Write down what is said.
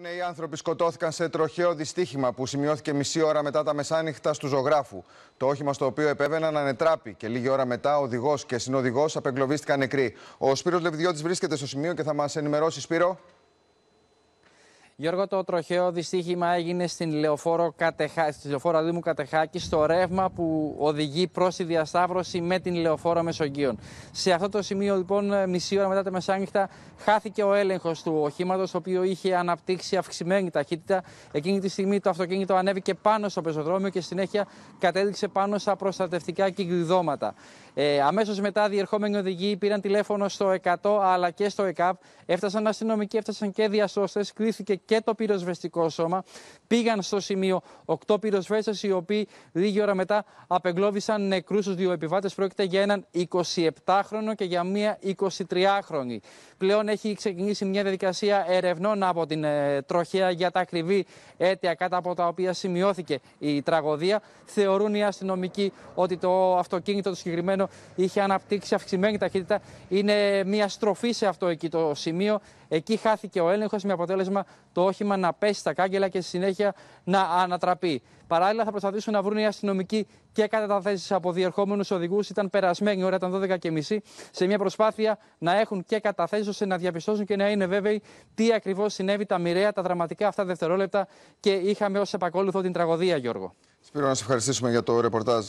Νέοι άνθρωποι σκοτώθηκαν σε τροχαίο δυστύχημα που σημειώθηκε μισή ώρα μετά τα μεσάνυχτα στου ζωγράφου. Το όχημα στο οποίο επέβαιναν ανετράπη και λίγη ώρα μετά ο οδηγός και συνοδηγός απεγκλωβίστηκαν νεκροί. Ο Σπύρος Λεβιδιώτης βρίσκεται στο σημείο και θα μας ενημερώσει, Σπύρο. Γιώργο, το τροχαίο δυστύχημα έγινε στην λεωφόρο, Κατεχά... στη λεωφόρο Δήμου Κατεχάκη, στο ρεύμα που οδηγεί προς τη διασταύρωση με την λεωφόρο Μεσογείων. Σε αυτό το σημείο, λοιπόν, μισή ώρα μετά τα μεσάνυχτα, χάθηκε ο έλεγχος του οχήματος, το οποίο είχε αναπτύξει αυξημένη ταχύτητα. Εκείνη τη στιγμή το αυτοκίνητο ανέβηκε πάνω στο πεζοδρόμιο και συνέχεια κατέληξε πάνω στα προστατευτικά κυκλιδώματα. Ε, Αμέσως μετά, διερχόμενοι οδηγοί πήραν τηλέφωνο στο 100 αλλά και στο ΕΚΑΠ. Έφτασαν αστυνομικοί, έφτασαν και διασώστε, κρίθηκε και το πυροσβεστικό σώμα πήγαν στο σημείο. Οκτώ πυροσβέστες οι οποίοι λίγη ώρα μετά απεγκλώβησαν νεκρούς τους δύο επιβάτες. Πρόκειται για έναν 27χρονο και για μία 23χρονη. Πλέον έχει ξεκινήσει μια διαδικασία ερευνών από την ε, τροχέα για τα ακριβή αίτια ...κατά από τα οποία σημειώθηκε η τραγωδία. Θεωρούν οι αστυνομικοί ότι το αυτοκίνητο το συγκεκριμένο είχε αναπτύξει αυξημένη ταχύτητα. Είναι μια στροφή σε αυτό εκεί το σημείο. Εκεί χάθηκε ο έλεγχος με αποτέλεσμα το όχημα να πέσει στα κάγκελα και στη συνέχεια να ανατραπεί. Παράλληλα, θα προσπαθήσουν να βρουν οι αστυνομικοί και καταθέσει από διερχόμενους οδηγούς. Ήταν περασμένη ώρα, ήταν 12.30, σε μια προσπάθεια να έχουν και καταθέσει ώστε να διαπιστώσουν και να είναι βέβαιοι τι ακριβώς συνέβη τα μοιραία, τα δραματικά αυτά δευτερόλεπτα και είχαμε ως επακόλουθο την τραγωδία, Γιώργο. Σπύρο, να σε ευχαριστήσουμε για το ρεπορτάζ.